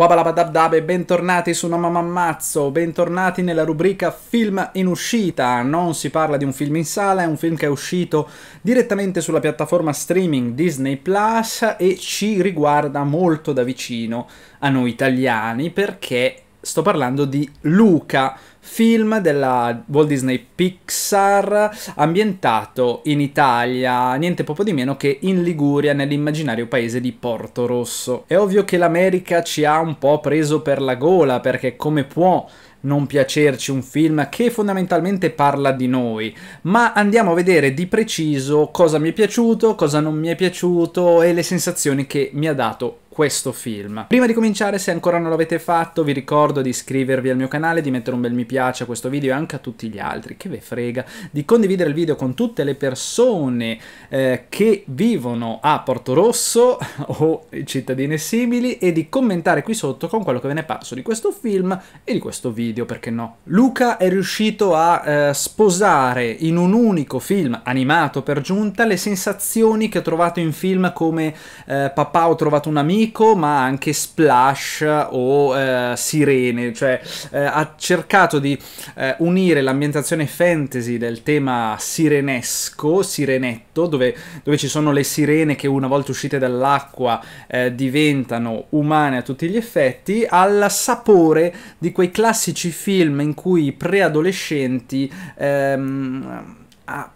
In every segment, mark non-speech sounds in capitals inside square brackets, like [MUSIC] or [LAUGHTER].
Wabalapadabdab e bentornati su Mamma Ammazzo, bentornati nella rubrica Film in uscita. Non si parla di un film in sala, è un film che è uscito direttamente sulla piattaforma streaming Disney Plus e ci riguarda molto da vicino a noi italiani perché sto parlando di Luca, film della Walt Disney Pixar ambientato in Italia, niente poco di meno che in Liguria, nell'immaginario paese di Porto Rosso. È ovvio che l'America ci ha un po' preso per la gola, perché come può non piacerci un film che fondamentalmente parla di noi, ma andiamo a vedere di preciso cosa mi è piaciuto, cosa non mi è piaciuto e le sensazioni che mi ha dato questo film. Prima di cominciare, se ancora non l'avete fatto, vi ricordo di iscrivervi al mio canale, di mettere un bel mi piace a questo video e anche a tutti gli altri, che ve frega, di condividere il video con tutte le persone eh, che vivono a Porto Rosso [LAUGHS] o cittadine simili e di commentare qui sotto con quello che ve ne è parso di questo film e di questo video, perché no. Luca è riuscito a eh, sposare in un unico film, animato per giunta, le sensazioni che ho trovato in film come eh, Papà ho trovato un amico, nemico, ma anche splash o eh, sirene, cioè eh, ha cercato di eh, unire l'ambientazione fantasy del tema sirenesco, sirenetto, dove, dove, ci sono le sirene che una volta uscite dall'acqua eh, diventano umane a tutti gli effetti, al sapore di quei classici film in cui i preadolescenti ehm,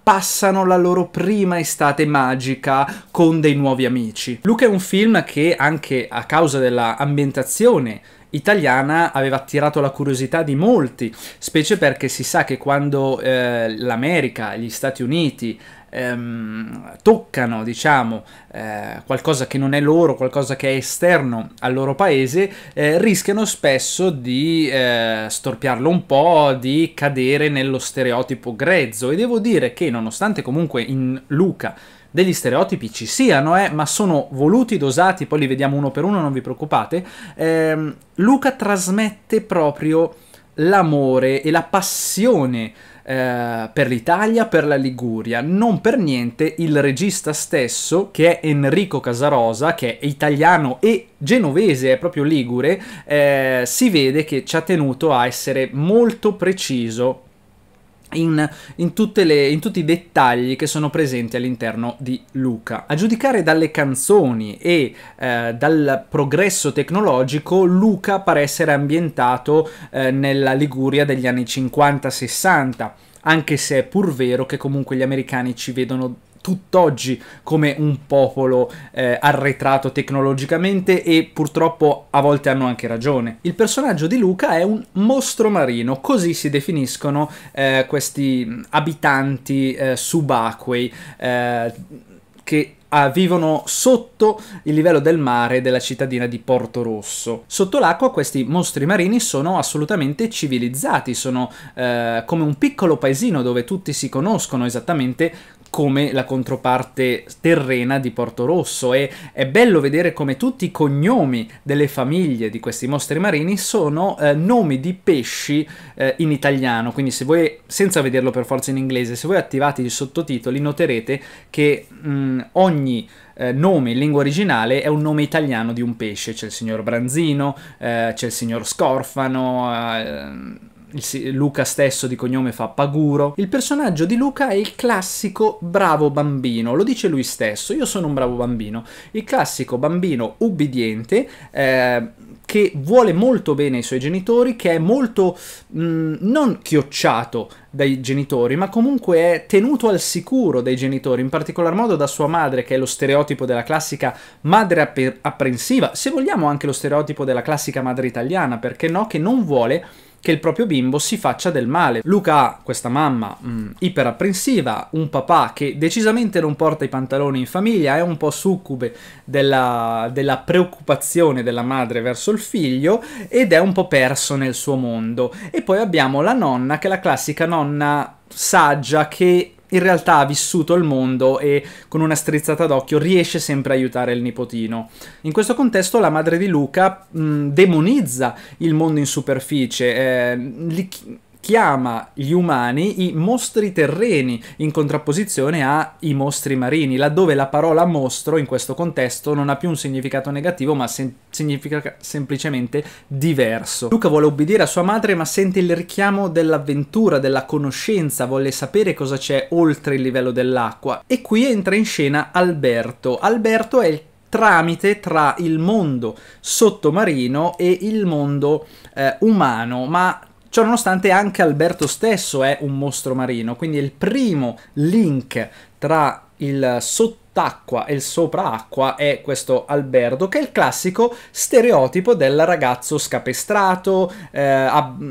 passano la loro prima estate magica con dei nuovi amici. Luca è un film che anche a causa dell'ambientazione italiana aveva attirato la curiosità di molti, specie perché si sa che quando eh, l'America, gli Stati Uniti ehm, toccano diciamo, eh, qualcosa che non è loro, qualcosa che è esterno al loro paese, eh, rischiano spesso di eh, storpiarlo un po', di cadere nello stereotipo grezzo. E devo dire che nonostante comunque in Luca degli stereotipi ci siano, eh, ma sono voluti, dosati, poi li vediamo uno per uno, non vi preoccupate. Eh, Luca trasmette proprio l'amore e la passione eh, per l'Italia, per la Liguria. Non per niente il regista stesso, che è Enrico Casarosa, che è italiano e genovese, è proprio ligure, eh, si vede che ci ha tenuto a essere molto preciso in, in, le, in, tutti i dettagli che sono presenti all'interno di Luca. A giudicare dalle canzoni e eh, dal progresso tecnologico, Luca pare essere ambientato eh, nella Liguria degli anni 50-60 anche se è pur vero che comunque gli americani ci vedono tutt'oggi come un popolo eh, arretrato tecnologicamente e purtroppo a volte hanno anche ragione. Il personaggio di Luca è un mostro marino, così si definiscono eh, questi mm, abitanti eh, subacquei eh, che ah, vivono sotto il livello del mare della cittadina di Porto Rosso. Sotto l'acqua questi mostri marini sono assolutamente civilizzati, sono eh, come un piccolo paesino dove tutti si conoscono esattamente come la controparte terrena di Porto Rosso e è bello vedere come tutti i cognomi delle famiglie di questi mostri marini sono eh, nomi di pesci eh, in italiano, quindi se voi, senza vederlo per forza in inglese, se voi attivate i sottotitoli noterete che mh, mm, ogni eh, nome in lingua originale è un nome italiano di un pesce, c'è il signor Branzino, eh, c'è il signor Scorfano, eh, Luca stesso di cognome fa Paguro. Il personaggio di Luca è il classico bravo bambino, lo dice lui stesso, io sono un bravo bambino, il classico bambino ubbidiente eh, che vuole molto bene ai suoi genitori, che è molto mh, mm, non chiocciato dai genitori, ma comunque è tenuto al sicuro dai genitori, in particolar modo da sua madre, che è lo stereotipo della classica madre app apprensiva, se vogliamo anche lo stereotipo della classica madre italiana, perché no, che non vuole che il proprio bimbo si faccia del male. Luca ha questa mamma mh, mm, iperapprensiva, un papà che decisamente non porta i pantaloni in famiglia, è un po' succube della, della preoccupazione della madre verso il figlio ed è un po' perso nel suo mondo. E poi abbiamo la nonna, che è la classica nonna saggia che in realtà ha vissuto il mondo e con una strizzata d'occhio riesce sempre a aiutare il nipotino. In questo contesto la madre di Luca mh, demonizza il mondo in superficie, eh, li, chiama gli umani i mostri terreni in contrapposizione ai mostri marini, laddove la parola mostro in questo contesto non ha più un significato negativo ma sem significa semplicemente diverso. Luca vuole ubbidire a sua madre ma sente il richiamo dell'avventura, della conoscenza, vuole sapere cosa c'è oltre il livello dell'acqua e qui entra in scena Alberto. Alberto è il tramite tra il mondo sottomarino e il mondo eh, umano, ma Ciononostante anche Alberto stesso è un mostro marino, quindi il primo link tra il sott'acqua e il sopraacqua è questo alberto che è il classico stereotipo del ragazzo scapestrato eh,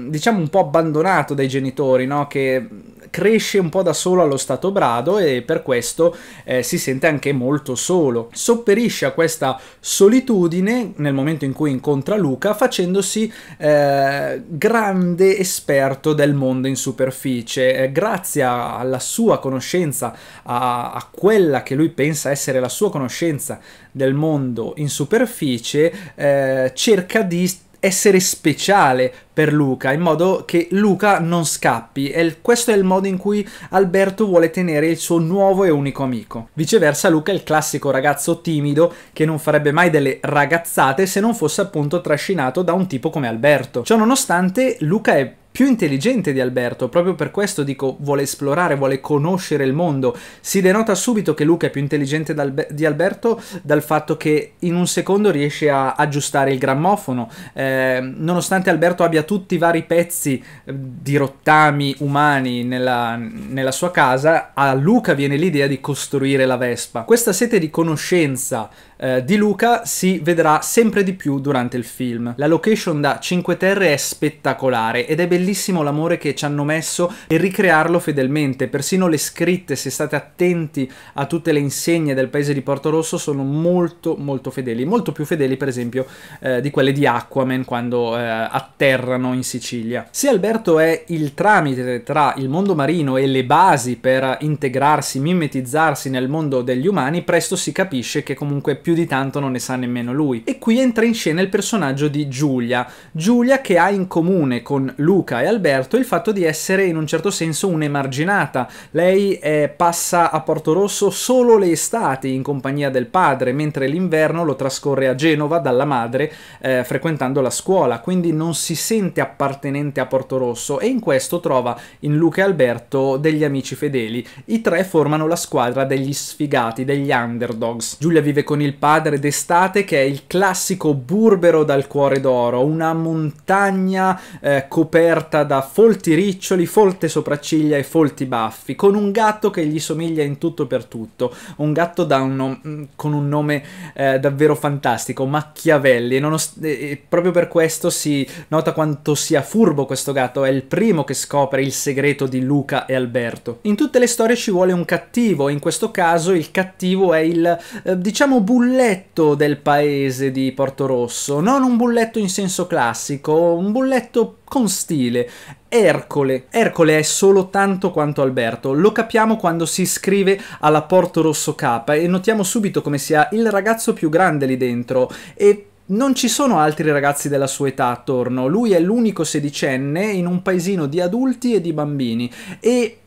diciamo un po' abbandonato dai genitori no? che cresce un po' da solo allo stato brado e per questo eh, si sente anche molto solo. Sopperisce a questa solitudine nel momento in cui incontra Luca facendosi eh, grande esperto del mondo in superficie. Eh, grazie alla sua conoscenza, a, a quella che lui pensa essere la sua conoscenza del mondo in superficie, eh, cerca di essere speciale per Luca, in modo che Luca non scappi e questo è il modo in cui Alberto vuole tenere il suo nuovo e unico amico. Viceversa Luca è il classico ragazzo timido che non farebbe mai delle ragazzate se non fosse appunto trascinato da un tipo come Alberto. Ciononostante, Luca è più intelligente di Alberto, proprio per questo dico vuole esplorare, vuole conoscere il mondo. Si denota subito che Luca è più intelligente di Alberto dal fatto che in un secondo riesce a aggiustare il grammofono. Eh, nonostante Alberto abbia tutti i vari pezzi ehm, di rottami umani nella, nella sua casa, a Luca viene l'idea di costruire la Vespa. Questa sete di conoscenza eh, di Luca si vedrà sempre di più durante il film. La location da Cinque Terre è spettacolare ed è bellissimo l'amore che ci hanno messo e ricrearlo fedelmente, persino le scritte, se state attenti a tutte le insegne del paese di Porto Rosso, sono molto molto fedeli, molto più fedeli per esempio eh, di quelle di Aquaman quando eh, atterrano in Sicilia. Se Alberto è il tramite tra il mondo marino e le basi per integrarsi, mimetizzarsi nel mondo degli umani, presto si capisce che comunque più di tanto non ne sa nemmeno lui. E qui entra in scena il personaggio di Giulia. Giulia che ha in comune con Luca e Alberto il fatto di essere in un certo senso un'emarginata. Lei eh, passa a Porto Rosso solo le estati in compagnia del padre, mentre l'inverno lo trascorre a Genova dalla madre eh, frequentando la scuola, quindi non si sente appartenente a Porto Rosso e in questo trova in Luca e Alberto degli amici fedeli. I tre formano la squadra degli sfigati, degli underdogs. Giulia vive con il il padre d'estate che è il classico burbero dal cuore d'oro, una montagna eh, coperta da folti riccioli, folte sopracciglia e folti baffi, con un gatto che gli somiglia in tutto per tutto, un gatto un mm, con un nome eh, davvero fantastico, Machiavelli, e proprio per questo si nota quanto sia furbo questo gatto, è il primo che scopre il segreto di Luca e Alberto. In tutte le storie ci vuole un cattivo, in questo caso il cattivo è il, eh, diciamo, bullo bulletto del paese di Porto Rosso, non un bulletto in senso classico, un bulletto con stile. Ercole. Ercole è solo tanto quanto Alberto. Lo capiamo quando si iscrive alla Porto Rosso K e notiamo subito come sia il ragazzo più grande lì dentro e non ci sono altri ragazzi della sua età attorno, lui è l'unico sedicenne in un paesino di adulti e di bambini e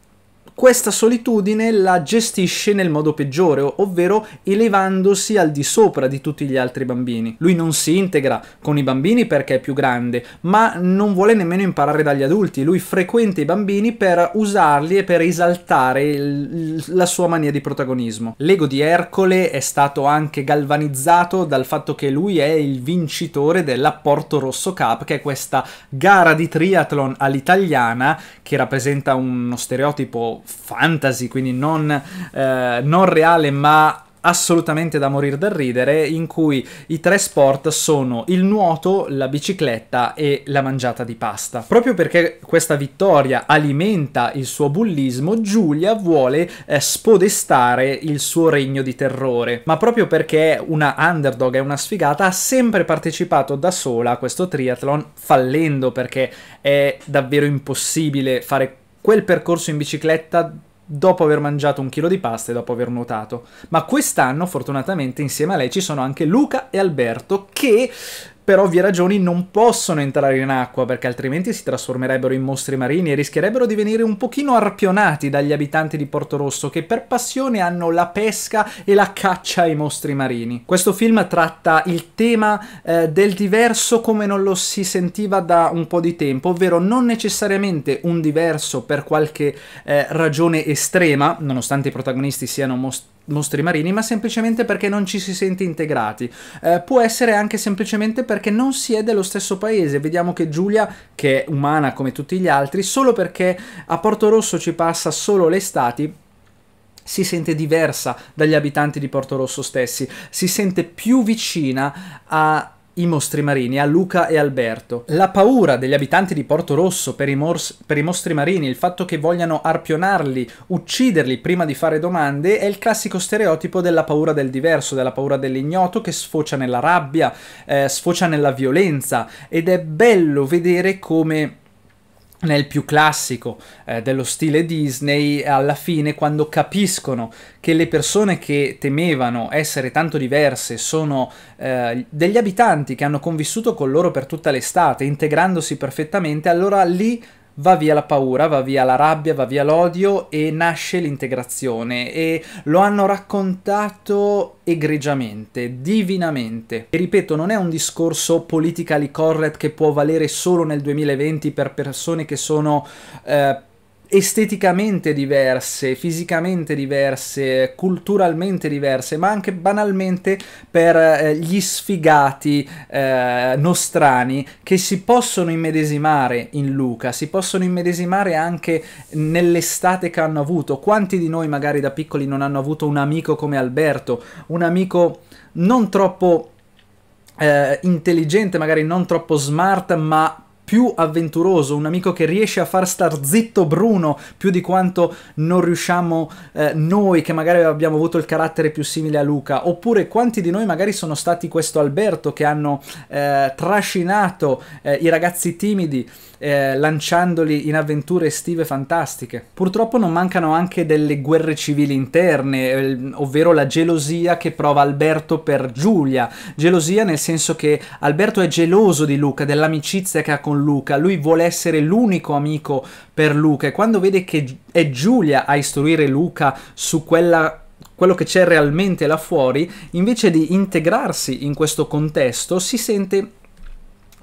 questa solitudine la gestisce nel modo peggiore, ovvero elevandosi al di sopra di tutti gli altri bambini. Lui non si integra con i bambini perché è più grande, ma non vuole nemmeno imparare dagli adulti, lui frequenta i bambini per usarli e per esaltare il, la sua mania di protagonismo. L'ego di Ercole è stato anche galvanizzato dal fatto che lui è il vincitore della Porto Rosso Cup, che è questa gara di triathlon all'italiana che rappresenta uno stereotipo fantasy, quindi non, eh, non reale ma assolutamente da morire dal ridere, in cui i tre sport sono il nuoto, la bicicletta e la mangiata di pasta. Proprio perché questa vittoria alimenta il suo bullismo, Giulia vuole eh, spodestare il suo regno di terrore. Ma proprio perché una underdog, è una sfigata, ha sempre partecipato da sola a questo triathlon, fallendo perché è davvero impossibile fare quel percorso in bicicletta dopo aver mangiato un chilo di pasta e dopo aver nuotato. Ma quest'anno, fortunatamente, insieme a lei ci sono anche Luca e Alberto che per ovvie ragioni non possono entrare in acqua perché altrimenti si trasformerebbero in mostri marini e rischierebbero di venire un pochino arpionati dagli abitanti di Porto Rosso che per passione hanno la pesca e la caccia ai mostri marini. Questo film tratta il tema eh, del diverso come non lo si sentiva da un po' di tempo, ovvero non necessariamente un diverso per qualche eh, ragione estrema, nonostante i protagonisti siano mostri mostri marini, ma semplicemente perché non ci si sente integrati. Eh, può essere anche semplicemente perché non si è dello stesso paese. Vediamo che Giulia, che è umana come tutti gli altri, solo perché a Porto Rosso ci passa solo l'estate, si sente diversa dagli abitanti di Porto Rosso stessi, si sente più vicina a i mostri marini, a Luca e Alberto. La paura degli abitanti di Porto Rosso per i, per i, mostri marini, il fatto che vogliano arpionarli, ucciderli prima di fare domande, è il classico stereotipo della paura del diverso, della paura dell'ignoto che sfocia nella rabbia, eh, sfocia nella violenza ed è bello vedere come nel più classico eh, dello stile Disney, alla fine quando capiscono che le persone che temevano essere tanto diverse sono eh, degli abitanti che hanno convissuto con loro per tutta l'estate, integrandosi perfettamente, allora lì va via la paura, va via la rabbia, va via l'odio e nasce l'integrazione e lo hanno raccontato egregiamente, divinamente. E ripeto, non è un discorso politically correct che può valere solo nel 2020 per persone che sono... Eh, esteticamente diverse, fisicamente diverse, culturalmente diverse, ma anche banalmente per eh, gli sfigati eh, nostrani che si possono immedesimare in Luca, si possono immedesimare anche nell'estate che hanno avuto. Quanti di noi magari da piccoli non hanno avuto un amico come Alberto, un amico non troppo eh, intelligente, magari non troppo smart, ma più avventuroso, un amico che riesce a far star zitto Bruno più di quanto non riusciamo eh, noi che magari abbiamo avuto il carattere più simile a Luca, oppure quanti di noi magari sono stati questo Alberto che hanno eh, trascinato eh, i ragazzi timidi eh, lanciandoli in avventure estive fantastiche. Purtroppo non mancano anche delle guerre civili interne, eh, ovvero la gelosia che prova Alberto per Giulia, gelosia nel senso che Alberto è geloso di Luca, dell'amicizia che ha con con Luca, lui vuole essere l'unico amico per Luca e quando vede che è Giulia a istruire Luca su quella quello che c'è realmente là fuori, invece di integrarsi in questo contesto, si sente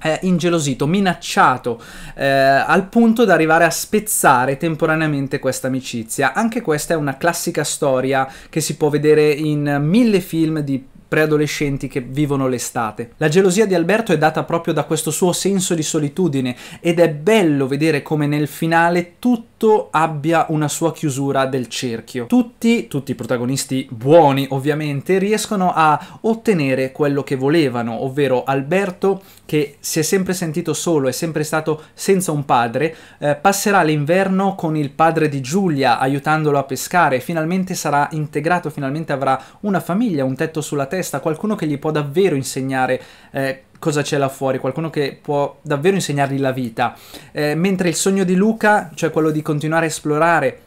eh, ingelosito, minacciato, eh, al punto da arrivare a spezzare temporaneamente questa amicizia. Anche questa è una classica storia che si può vedere in mille film di preadolescenti che vivono l'estate. La gelosia di Alberto è data proprio da questo suo senso di solitudine ed è bello vedere come nel finale tutto abbia una sua chiusura del cerchio. Tutti, tutti i protagonisti buoni ovviamente, riescono a ottenere quello che volevano, ovvero Alberto che si è sempre sentito solo, è sempre stato senza un padre, eh, passerà l'inverno con il padre di Giulia aiutandolo a pescare, finalmente sarà integrato, finalmente avrà una famiglia, un tetto sulla testa, testa, qualcuno che gli può davvero insegnare eh, cosa c'è là fuori, qualcuno che può davvero insegnargli la vita. Eh, mentre il sogno di Luca, cioè quello di continuare a esplorare,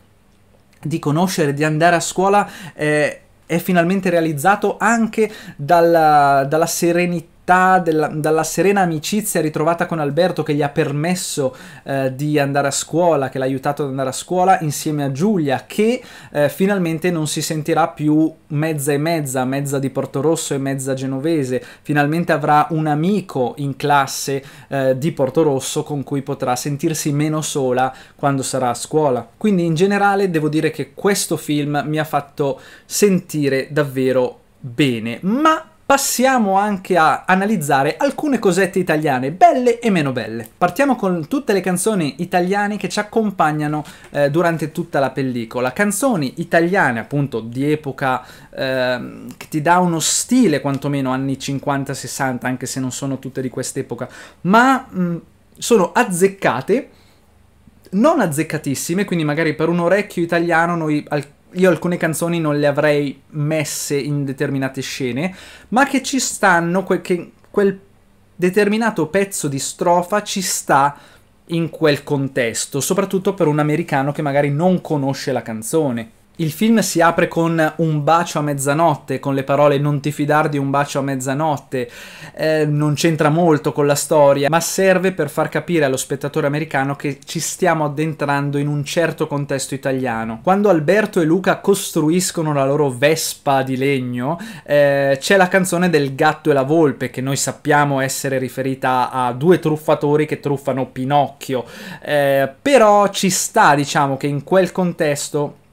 di conoscere, di andare a scuola, eh, è finalmente realizzato anche dalla, dalla serenità città, della, dalla serena amicizia ritrovata con Alberto che gli ha permesso eh, di andare a scuola, che l'ha aiutato ad andare a scuola insieme a Giulia, che eh, finalmente non si sentirà più mezza e mezza, mezza di Portorosso e mezza genovese, finalmente avrà un amico in classe eh, di Portorosso con cui potrà sentirsi meno sola quando sarà a scuola. Quindi in generale devo dire che questo film mi ha fatto sentire davvero bene, ma passiamo anche a analizzare alcune cosette italiane, belle e meno belle. Partiamo con tutte le canzoni italiane che ci accompagnano eh, durante tutta la pellicola. Canzoni italiane, appunto, di epoca eh, che ti dà uno stile, quantomeno anni 50-60, anche se non sono tutte di quest'epoca, ma mh, mm, sono azzeccate non azzeccatissime, quindi magari per un orecchio italiano noi al io alcune canzoni non le avrei messe in determinate scene, ma che ci stanno, que- che quel determinato pezzo di strofa ci sta in quel contesto, soprattutto per un americano che magari non conosce la canzone. Il film si apre con un bacio a mezzanotte, con le parole non ti fidar di un bacio a mezzanotte, eh, non c'entra molto con la storia, ma serve per far capire allo spettatore americano che ci stiamo addentrando in un certo contesto italiano. Quando Alberto e Luca costruiscono la loro vespa di legno, eh, c'è la canzone del gatto e la volpe, che noi sappiamo essere riferita a due truffatori che truffano Pinocchio, eh, però ci sta diciamo che in quel contesto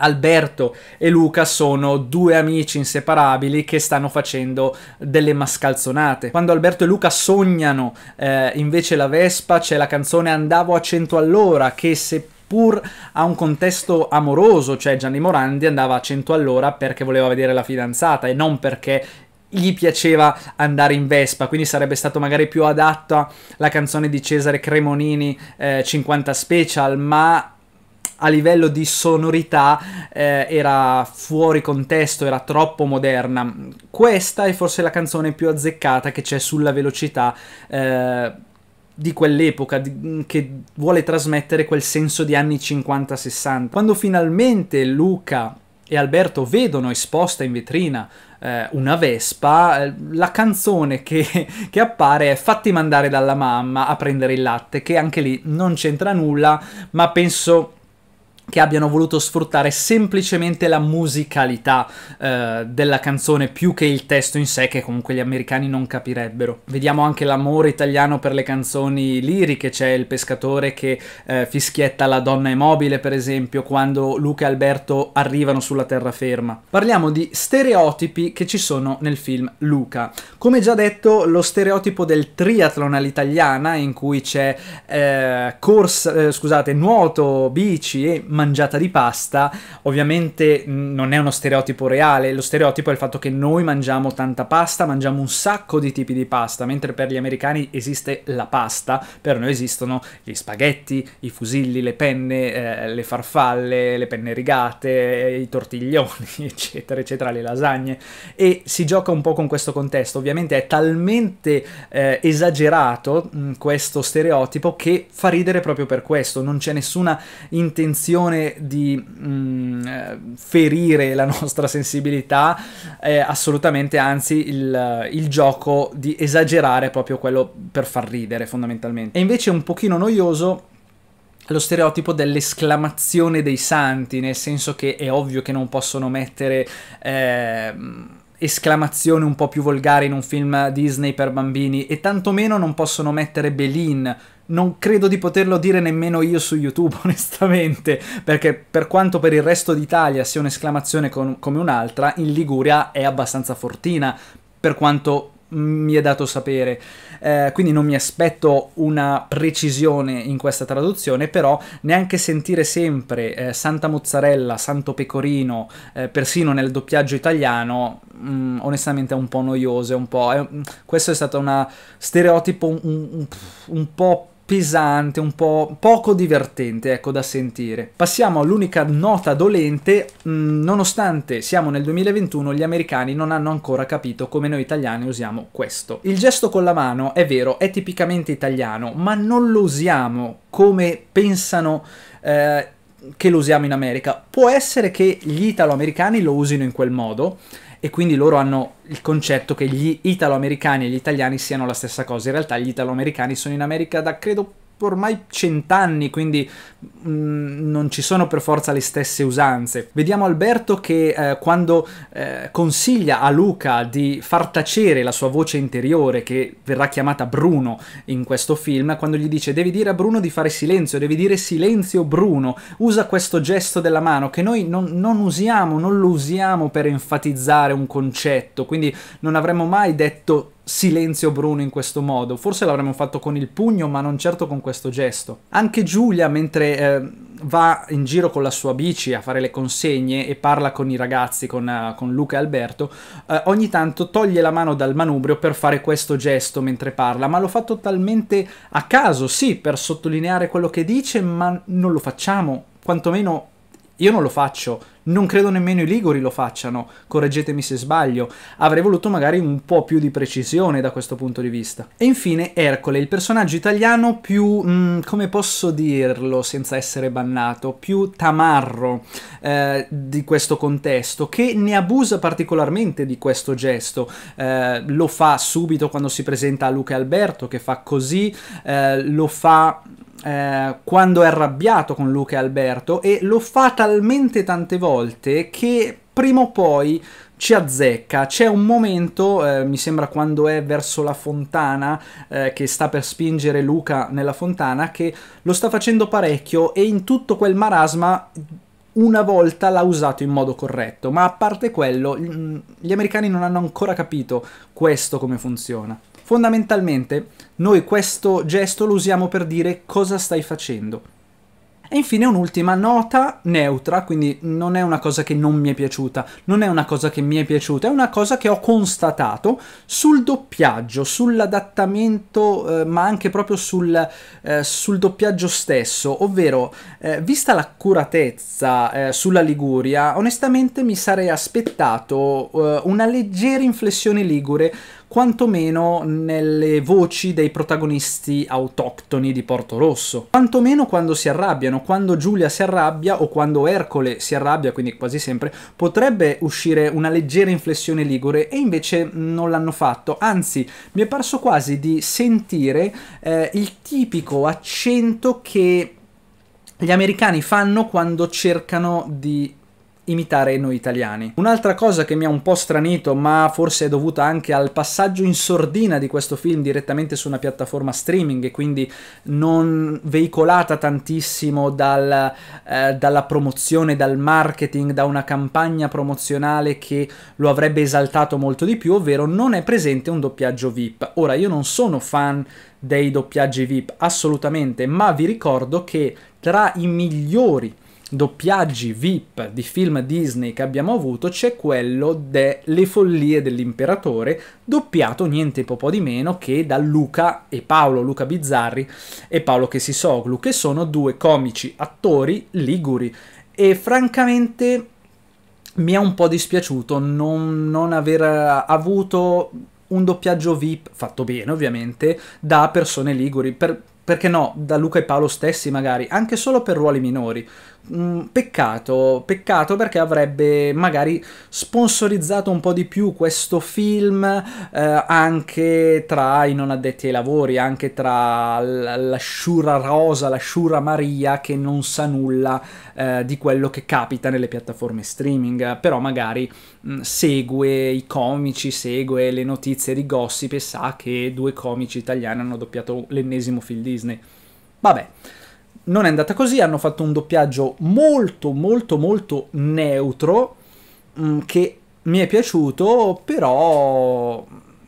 Alberto e Luca sono due amici inseparabili che stanno facendo delle mascalzonate. Quando Alberto e Luca sognano eh, invece la Vespa c'è la canzone Andavo a 100 all'ora che se pur a un contesto amoroso, cioè Gianni Morandi andava a 100 all'ora perché voleva vedere la fidanzata e non perché gli piaceva andare in Vespa, quindi sarebbe stato magari più adatta la canzone di Cesare Cremonini eh, 50 Special, ma a livello di sonorità eh, era fuori contesto, era troppo moderna. Questa è forse la canzone più azzeccata che c'è sulla velocità. Eh, di quell'epoca di, che vuole trasmettere quel senso di anni 50-60. Quando finalmente Luca e Alberto vedono esposta in vetrina eh, una Vespa, eh, la canzone che, [LAUGHS] che, appare è Fatti mandare dalla mamma a prendere il latte, che anche lì non c'entra nulla, ma penso che abbiano voluto sfruttare semplicemente la musicalità eh, della canzone più che il testo in sé che comunque gli americani non capirebbero. Vediamo anche l'amore italiano per le canzoni liriche, c'è il pescatore che eh, fischietta la donna immobile per esempio quando Luca e Alberto arrivano sulla terraferma. Parliamo di stereotipi che ci sono nel film Luca. Come già detto lo stereotipo del triathlon all'italiana in cui c'è eh, corsa, eh, scusate, nuoto, bici e mangiata di pasta, ovviamente mm, non è uno stereotipo reale, lo stereotipo è il fatto che noi mangiamo tanta pasta, mangiamo un sacco di tipi di pasta, mentre per gli americani esiste la pasta, per noi esistono gli spaghetti, i fusilli, le penne, eh, le farfalle, le penne rigate, i tortiglioni, [LAUGHS] eccetera, eccetera, le lasagne e si gioca un po' con questo contesto, ovviamente è talmente eh, esagerato mh, mm, questo stereotipo che fa ridere proprio per questo, non c'è nessuna intenzione questione di mh, mm, eh, ferire la nostra sensibilità, eh, assolutamente, anzi il, il, gioco di esagerare proprio quello per far ridere fondamentalmente. E invece un pochino noioso lo stereotipo dell'esclamazione dei santi, nel senso che è ovvio che non possono mettere... Eh, esclamazione un po' più volgare in un film Disney per bambini e tantomeno non possono mettere Belin non credo di poterlo dire nemmeno io su YouTube, [LAUGHS] onestamente, perché per quanto per il resto d'Italia sia un'esclamazione come un'altra, in Liguria è abbastanza fortina, per quanto mi è dato sapere. Eh, quindi non mi aspetto una precisione in questa traduzione, però neanche sentire sempre eh, Santa Mozzarella, Santo Pecorino, eh, persino nel doppiaggio italiano, mh, onestamente è un po' noioso, è un po'... È, questo è stato una stereotipo un, un, un po' pesante, un po' poco divertente, ecco, da sentire. Passiamo all'unica nota dolente, mh, mm, nonostante siamo nel 2021, gli americani non hanno ancora capito come noi italiani usiamo questo. Il gesto con la mano, è vero, è tipicamente italiano, ma non lo usiamo come pensano... Eh, che lo usiamo in America. Può essere che gli italo-americani lo usino in quel modo, e quindi loro hanno il concetto che gli italo-americani e gli italiani siano la stessa cosa. In realtà gli italo-americani sono in America da credo ormai cent'anni, quindi mh, mm, non ci sono per forza le stesse usanze. Vediamo Alberto che eh, quando eh, consiglia a Luca di far tacere la sua voce interiore, che verrà chiamata Bruno in questo film, quando gli dice devi dire a Bruno di fare silenzio, devi dire silenzio Bruno, usa questo gesto della mano che noi non, non usiamo, non lo usiamo per enfatizzare un concetto, quindi non avremmo mai detto silenzio Bruno in questo modo. Forse l'avremmo fatto con il pugno, ma non certo con questo gesto. Anche Giulia, mentre eh, va in giro con la sua bici a fare le consegne e parla con i ragazzi, con, uh, con Luca e Alberto, eh, ogni tanto toglie la mano dal manubrio per fare questo gesto mentre parla, ma lo fa totalmente a caso, sì, per sottolineare quello che dice, ma non lo facciamo, quantomeno io non lo faccio non credo nemmeno i Liguri lo facciano, correggetemi se sbaglio. Avrei voluto magari un po' più di precisione da questo punto di vista. E infine Ercole, il personaggio italiano più, mh, mm, come posso dirlo senza essere bannato, più tamarro eh, di questo contesto, che ne abusa particolarmente di questo gesto. Eh, lo fa subito quando si presenta a Luca e Alberto, che fa così, eh, lo fa eh, quando è arrabbiato con Luca e Alberto e lo fa talmente tante volte che prima o poi ci azzecca. C'è un momento, eh, mi sembra quando è verso la fontana, eh, che sta per spingere Luca nella fontana, che lo sta facendo parecchio e in tutto quel marasma una volta l'ha usato in modo corretto, ma a parte quello gli americani non hanno ancora capito questo come funziona. Fondamentalmente noi questo gesto lo usiamo per dire cosa stai facendo. E infine un'ultima nota neutra, quindi non è una cosa che non mi è piaciuta, non è una cosa che mi è piaciuta, è una cosa che ho constatato sul doppiaggio, sull'adattamento, eh, ma anche proprio sul, eh, sul doppiaggio stesso, ovvero eh, vista l'accuratezza eh, sulla Liguria, onestamente mi sarei aspettato eh, una leggera inflessione ligure quantomeno nelle voci dei protagonisti autoctoni di Porto Rosso, quantomeno quando si arrabbiano, quando Giulia si arrabbia o quando Ercole si arrabbia, quindi quasi sempre, potrebbe uscire una leggera inflessione ligure e invece non l'hanno fatto, anzi mi è parso quasi di sentire eh, il tipico accento che gli americani fanno quando cercano di imitare noi italiani. Un'altra cosa che mi ha un po' stranito, ma forse è dovuta anche al passaggio in sordina di questo film direttamente su una piattaforma streaming e quindi non veicolata tantissimo dal, eh, dalla promozione, dal marketing, da una campagna promozionale che lo avrebbe esaltato molto di più, ovvero non è presente un doppiaggio VIP. Ora, io non sono fan dei doppiaggi VIP, assolutamente, ma vi ricordo che tra i migliori doppiaggi VIP di film Disney che abbiamo avuto c'è quello delle follie dell'imperatore, doppiato niente po', di meno che da Luca e Paolo, Luca Bizzarri e Paolo Chesisoglu, che sono due comici attori liguri. E francamente mi è un po' dispiaciuto non, non aver avuto un doppiaggio VIP, fatto bene ovviamente, da persone liguri, per, perché no, da Luca e Paolo stessi magari, anche solo per ruoli minori. Mm, peccato, peccato perché avrebbe magari sponsorizzato un po' di più questo film eh, anche tra i non addetti ai lavori, anche tra la Shura Rosa, la Shura Maria che non sa nulla eh, di quello che capita nelle piattaforme streaming, però magari mm, segue i comici, segue le notizie di gossip e sa che due comici italiani hanno doppiato l'ennesimo film Disney. Vabbè non è andata così, hanno fatto un doppiaggio molto molto molto neutro mh, mm, che mi è piaciuto, però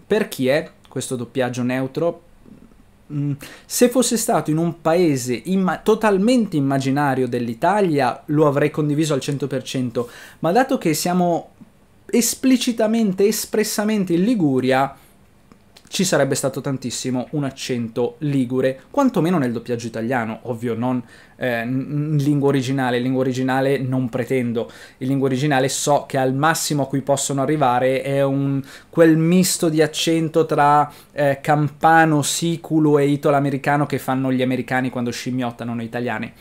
per chi è questo doppiaggio neutro? Mh, mm, se fosse stato in un paese imma totalmente immaginario dell'Italia lo avrei condiviso al 100%, ma dato che siamo esplicitamente, espressamente in Liguria, ci sarebbe stato tantissimo un accento ligure, quantomeno nel doppiaggio italiano, ovvio non eh, in lingua originale, in lingua originale non pretendo, in lingua originale so che al massimo a cui possono arrivare è un, quel misto di accento tra eh, campano, siculo e italo-americano che fanno gli americani quando scimmiottano noi italiani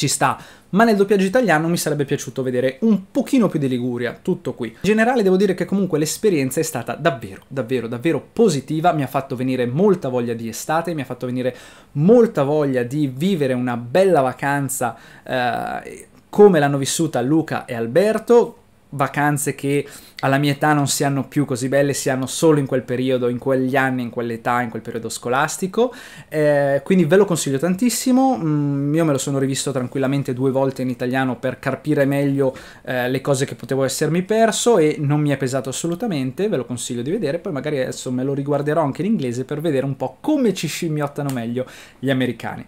ci sta, ma nel doppiaggio italiano mi sarebbe piaciuto vedere un pochino più di Liguria, tutto qui. In generale devo dire che comunque l'esperienza è stata davvero, davvero, davvero positiva, mi ha fatto venire molta voglia di estate, mi ha fatto venire molta voglia di vivere una bella vacanza eh, come l'hanno vissuta Luca e Alberto, vacanze che alla mia età non si hanno più così belle, si hanno solo in quel periodo, in quegli anni, in quell'età, in quel periodo scolastico. Eh, quindi ve lo consiglio tantissimo. Mm, io me lo sono rivisto tranquillamente due volte in italiano per carpire meglio eh, le cose che potevo essermi perso e non mi è pesato assolutamente. Ve lo consiglio di vedere. Poi magari adesso me lo riguarderò anche in inglese per vedere un po' come ci scimmiottano meglio gli americani.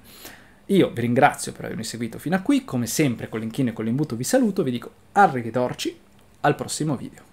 Io vi ringrazio per avermi seguito fino a qui, come sempre con l'inchino e con l'imbuto vi saluto, vi dico arrivederci al prossimo video.